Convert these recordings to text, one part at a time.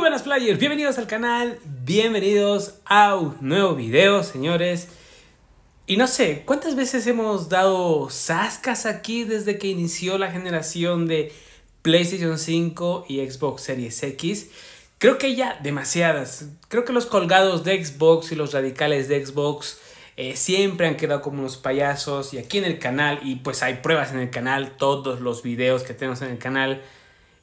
buenas players, bienvenidos al canal, bienvenidos a un nuevo video, señores. Y no sé, ¿cuántas veces hemos dado sascas aquí desde que inició la generación de PlayStation 5 y Xbox Series X? Creo que ya demasiadas. Creo que los colgados de Xbox y los radicales de Xbox eh, siempre han quedado como unos payasos. Y aquí en el canal, y pues hay pruebas en el canal, todos los videos que tenemos en el canal,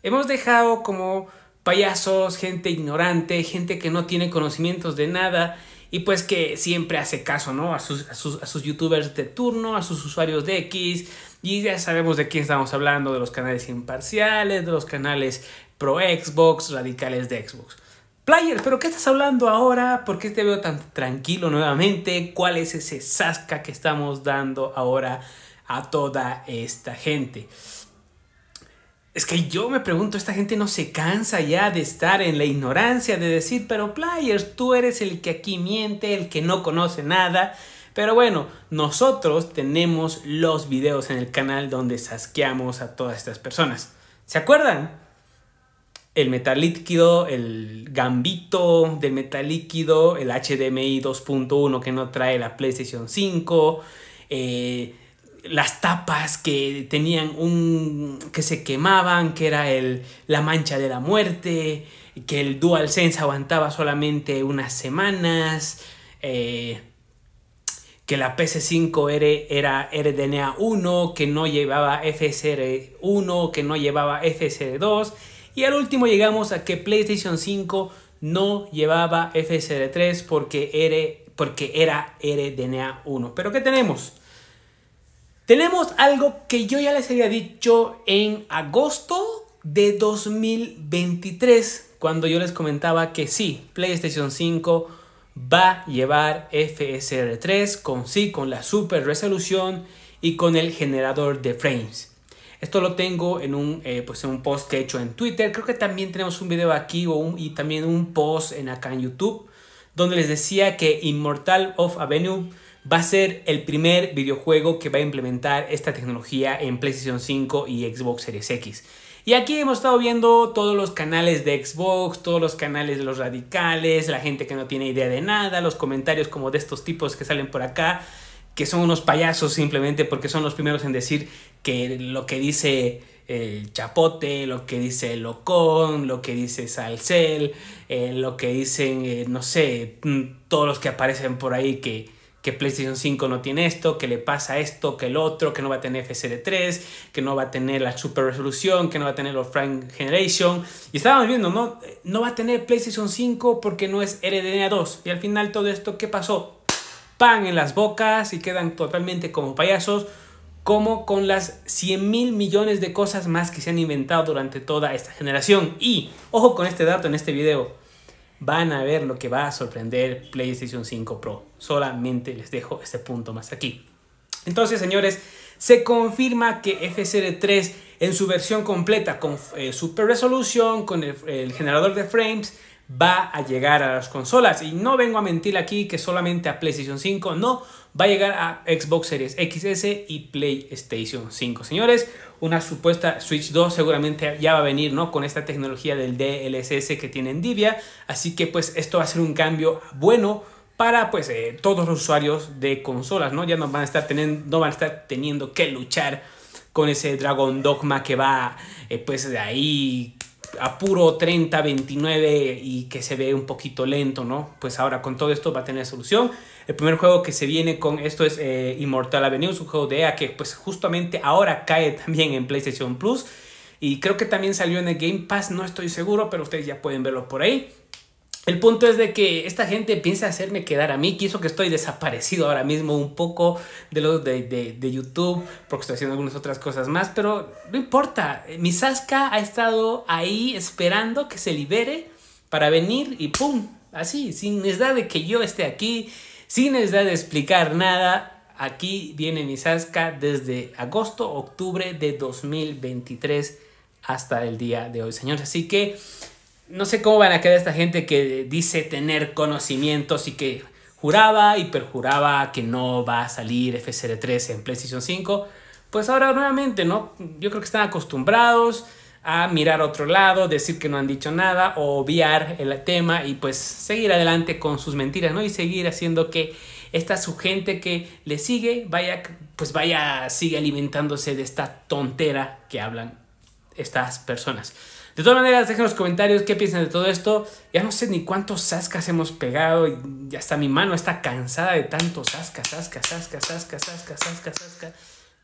hemos dejado como payasos, gente ignorante, gente que no tiene conocimientos de nada y pues que siempre hace caso, ¿no? A sus, youtubers de turno, a sus usuarios de X y ya sabemos de quién estamos hablando, de los canales imparciales, de los canales pro Xbox, radicales de Xbox. Player, ¿pero qué estás hablando ahora? ¿Por qué te veo tan tranquilo nuevamente? ¿Cuál es ese sasca que estamos dando ahora a toda esta gente? Es que yo me pregunto, esta gente no se cansa ya de estar en la ignorancia, de decir, pero player, tú eres el que aquí miente, el que no conoce nada. Pero bueno, nosotros tenemos los videos en el canal donde sasqueamos a todas estas personas. ¿Se acuerdan? El metal líquido, el gambito del metal líquido, el HDMI 2.1 que no trae la PlayStation 5. Eh, las tapas que tenían un que se quemaban, que era el la mancha de la muerte, que el DualSense aguantaba solamente unas semanas, eh, que la PS5 era, RDNA 1, que no llevaba FSR 1, que no llevaba FSR 2 y al último llegamos a que PlayStation 5 no llevaba FSR 3 porque era porque era RDNA 1. Pero ¿qué tenemos? Tenemos algo que yo ya les había dicho en agosto de 2023, cuando yo les comentaba que sí, PlayStation 5 va a llevar FSR3 con sí, con la super resolución y con el generador de frames. Esto lo tengo en un, eh, pues en un post que he hecho en Twitter. Creo que también tenemos un video aquí y también un post en acá en YouTube donde les decía que Immortal of Avenue va a ser el primer videojuego que va a implementar esta tecnología en PlayStation 5 y Xbox Series X. Y aquí hemos estado viendo todos los canales de Xbox, todos los canales de los radicales, la gente que no tiene idea de nada, los comentarios como de estos tipos que salen por acá, que son unos payasos simplemente porque son los primeros en decir que lo que dice el Chapote, lo que dice Locón, lo que dice Salcel, eh, lo que dicen, eh, no sé, mm, todos los que aparecen por ahí que que PlayStation 5 no tiene esto, que le pasa esto, que el otro, que no va a tener FSD3, que no va a tener la super resolución, que no va a tener los frame generation. Y estábamos viendo, ¿no? No va a tener PlayStation 5 porque no es RDNA 2. Y al final todo esto, ¿qué pasó? Pan en las bocas y quedan totalmente como payasos, como con las 100 mil millones de cosas más que se han inventado durante toda esta generación. Y ojo con este dato en este video van a ver lo que va a sorprender PlayStation 5 Pro. Solamente les dejo este punto más aquí. Entonces, señores, se confirma que FSR3 en su versión completa con eh, super resolución, con el generador de frames, va a llegar a las consolas. Y no vengo a mentir aquí que solamente a PlayStation 5, no, va a llegar a Xbox Series XS y PlayStation 5. Señores, una supuesta Switch 2 seguramente ya va a venir, ¿no? Con esta tecnología del DLSS que tiene Nvidia. Así que pues esto va a ser un cambio bueno para pues eh, todos los usuarios de consolas, ¿no? Ya no van a estar teniendo, no van a estar teniendo que luchar con ese Dragon Dogma que va eh, pues de ahí a puro 30, 29 y que se ve un poquito lento, ¿no? Pues ahora con todo esto va a tener solución. El primer juego que se viene con esto es eh, Immortal Avenue, un juego de EA que pues justamente ahora cae también en PlayStation Plus. Y creo que también salió en el Game Pass, no estoy seguro, pero ustedes ya pueden verlo por ahí. El punto es de que esta gente piensa hacerme quedar a mí, quiso que estoy desaparecido ahora mismo un poco de, los de, de, de, YouTube, porque estoy haciendo algunas otras cosas más, pero no importa, mi Sasca ha estado ahí esperando que se libere para venir y ¡pum! Así, sin necesidad de que yo esté aquí, sin necesidad de explicar nada, aquí viene mi Sasca desde agosto, octubre de 2023 hasta el día de hoy, señores. Así que no sé cómo van a quedar esta gente que dice tener conocimientos y que juraba y perjuraba que no va a salir FCR 3 en PlayStation 5. Pues ahora nuevamente, ¿no? Yo creo que están acostumbrados a mirar a otro lado, decir que no han dicho nada, obviar el tema y pues seguir adelante con sus mentiras, ¿no? Y seguir haciendo que esta su gente que le sigue vaya, pues vaya, sigue alimentándose de esta tontera que hablan estas personas. De todas maneras, dejen los comentarios qué piensan de todo esto. Ya no sé ni cuántos ascas hemos pegado y hasta mi mano está cansada de tantos ascas ascas ascas ascas ascas ascas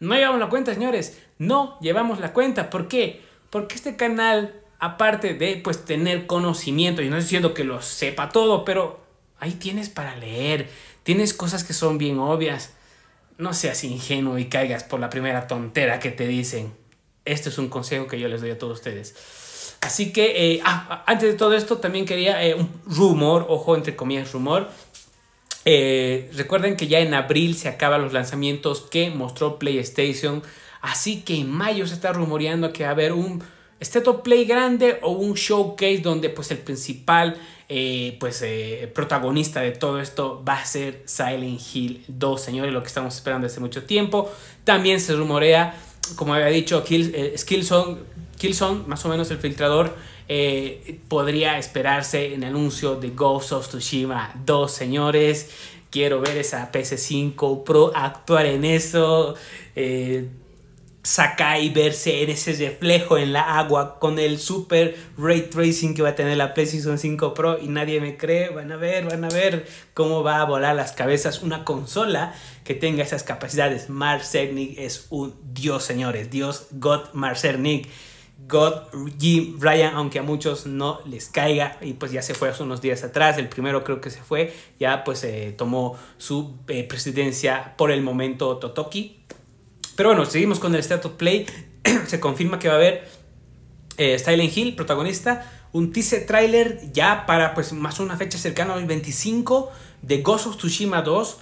No llevamos la cuenta, señores. No llevamos la cuenta. ¿Por qué? Porque este canal, aparte de pues tener conocimiento, y no estoy diciendo que lo sepa todo, pero ahí tienes para leer, tienes cosas que son bien obvias. No seas ingenuo y caigas por la primera tontera que te dicen. Este es un consejo que yo les doy a todos ustedes. Así que, eh, ah, antes de todo esto, también quería eh, un rumor, ojo, entre comillas, rumor. Eh, recuerden que ya en abril se acaban los lanzamientos que mostró PlayStation. Así que en mayo se está rumoreando que va a haber un esteto Play grande o un showcase donde pues el principal pues, protagonista de todo esto va a ser Silent Hill 2, señores, lo que estamos esperando hace mucho tiempo. También se rumorea, como había dicho, Kill, Killzone, más o menos el filtrador, eh, podría esperarse en anuncio de Ghost of Tsushima 2, señores. Quiero ver esa PS5 Pro actuar en eso. Eh, sacar y verse en ese reflejo en la agua con el super ray tracing que va a tener la PlayStation 5 Pro y nadie me cree, van a ver, van a ver cómo va a volar las cabezas una consola que tenga esas capacidades. Marcernik es un dios, señores, dios God Marcernik. God G. Ryan, aunque a muchos no les caiga, y pues ya se fue hace unos días atrás, el primero creo que se fue, ya pues eh, tomó su eh, presidencia por el momento Totoki. Pero bueno, seguimos con el State of Play, se confirma que va a haber eh, style Hill, protagonista, un teaser trailer ya para pues más una fecha cercana al 25 de Ghost of Tsushima 2,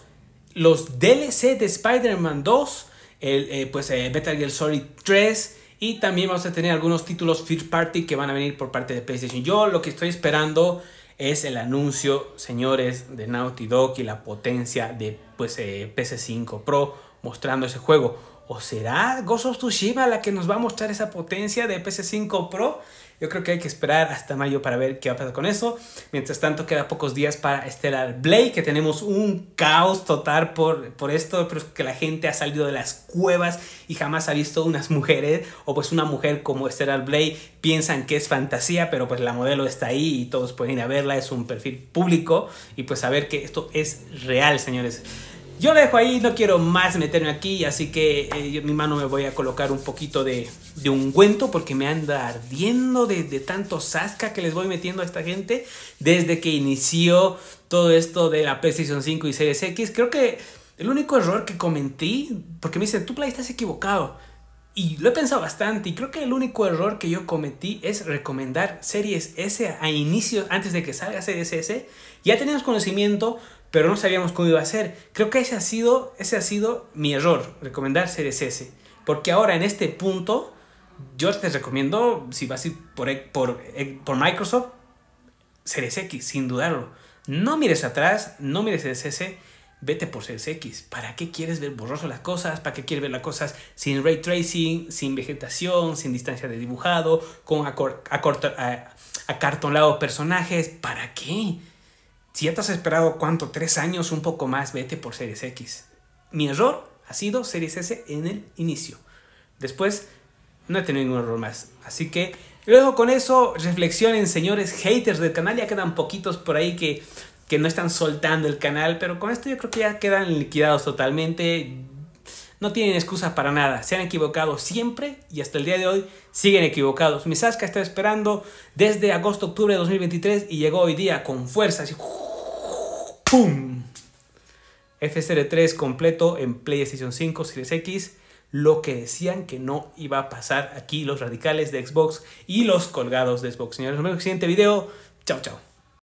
los DLC de Spider-Man 2, el, pues Metal Gear Solid 3, y también vamos a tener algunos títulos first party que van a venir por parte de PlayStation. Yo lo que estoy esperando es el anuncio, señores, de Naughty Dog y la potencia de pues, eh, PS5 Pro mostrando ese juego. ¿O será Ghost of Tsushima la que nos va a mostrar esa potencia de PS5 Pro? Yo creo que hay que esperar hasta mayo para ver qué va a pasar con eso. Mientras tanto, queda pocos días para Stellar Blade, que tenemos un caos total por, por esto, pero que la gente ha salido de las cuevas y jamás ha visto unas mujeres, o pues una mujer como Stellar Blade, piensan que es fantasía, pero pues la modelo está ahí y todos pueden ir a verla, es un perfil público, y pues saber que esto es real, señores. Yo lo dejo ahí, no quiero más meterme aquí, así que eh, mi mano me voy a colocar un poquito de, ungüento porque me anda ardiendo de, tanto sasca que les voy metiendo a esta gente desde que inició todo esto de la PlayStation 5 y Series X. Creo que el único error que cometí, porque me dicen, tú Play estás equivocado. Y lo he pensado bastante y creo que el único error que yo cometí es recomendar Series S a inicio, antes de que salga Series S. Ya teníamos conocimiento, pero no sabíamos cómo iba a ser. Creo que ese ha sido, ese ha sido mi error, recomendar series S. Porque ahora en este punto, yo te recomiendo, si vas a ir por, eh, por, Microsoft, Series X, sin dudarlo. No mires atrás, no mires Series S, vete por Series X. ¿Para qué quieres ver borroso las cosas? ¿Para qué quieres ver las cosas sin ray tracing, sin vegetación, sin distancia de dibujado, con acartonado personajes? ¿Para qué? Si ya te has esperado cuánto, tres años, un poco más, vete por Series X. Mi error ha sido Series S en el inicio. Después no he tenido ningún error más. Así que luego con eso, reflexionen señores haters del canal. Ya quedan poquitos por ahí que, que no están soltando el canal. Pero con esto yo creo que ya quedan liquidados totalmente. No tienen excusa para nada. Se han equivocado siempre y hasta el día de hoy siguen equivocados. Mi Saska está esperando desde agosto-octubre de 2023 y llegó hoy día con fuerzas. ¡Pum! FSR3 completo en PlayStation 5, Series X. Lo que decían que no iba a pasar aquí los radicales de Xbox y los colgados de Xbox. Señores, nos vemos en el siguiente video. Chao, chao.